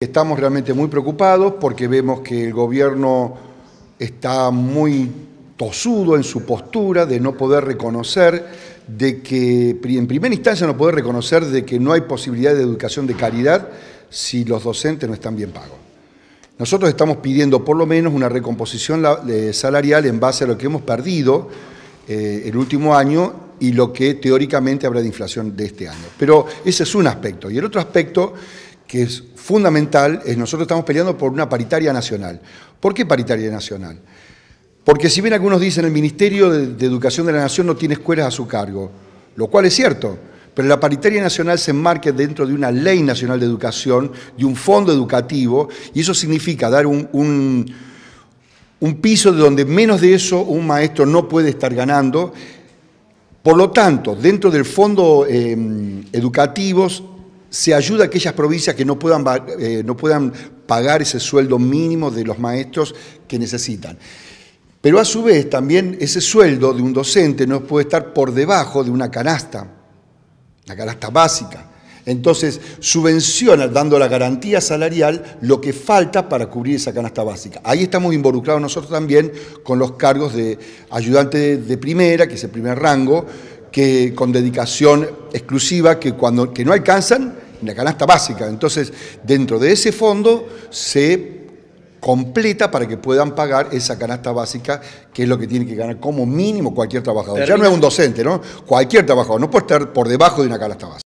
Estamos realmente muy preocupados porque vemos que el gobierno está muy tosudo en su postura de no poder reconocer, de que en primera instancia no poder reconocer de que no hay posibilidad de educación de calidad si los docentes no están bien pagos. Nosotros estamos pidiendo por lo menos una recomposición eh, salarial en base a lo que hemos perdido eh, el último año y lo que teóricamente habrá de inflación de este año. Pero ese es un aspecto. Y el otro aspecto que es fundamental, es nosotros estamos peleando por una paritaria nacional. ¿Por qué paritaria nacional? Porque si bien algunos dicen el Ministerio de Educación de la Nación no tiene escuelas a su cargo, lo cual es cierto, pero la paritaria nacional se enmarca dentro de una ley nacional de educación, de un fondo educativo, y eso significa dar un, un, piso de donde menos de eso un maestro no puede estar ganando. Por lo tanto, dentro del fondo educativos eh, educativo se ayuda a aquellas provincias que no puedan, eh, no puedan pagar ese sueldo mínimo de los maestros que necesitan. Pero a su vez también ese sueldo de un docente no puede estar por debajo de una canasta, la canasta básica. Entonces subvenciona, dando la garantía salarial, lo que falta para cubrir esa canasta básica. Ahí estamos involucrados nosotros también con los cargos de ayudante de primera, que es el primer rango, que con dedicación exclusiva, que cuando que no alcanzan, una canasta básica. Entonces, dentro de ese fondo se completa para que puedan pagar esa canasta básica, que es lo que tiene que ganar como mínimo cualquier trabajador. Ya no es un docente, ¿no? Cualquier trabajador, no puede estar por debajo de una canasta básica.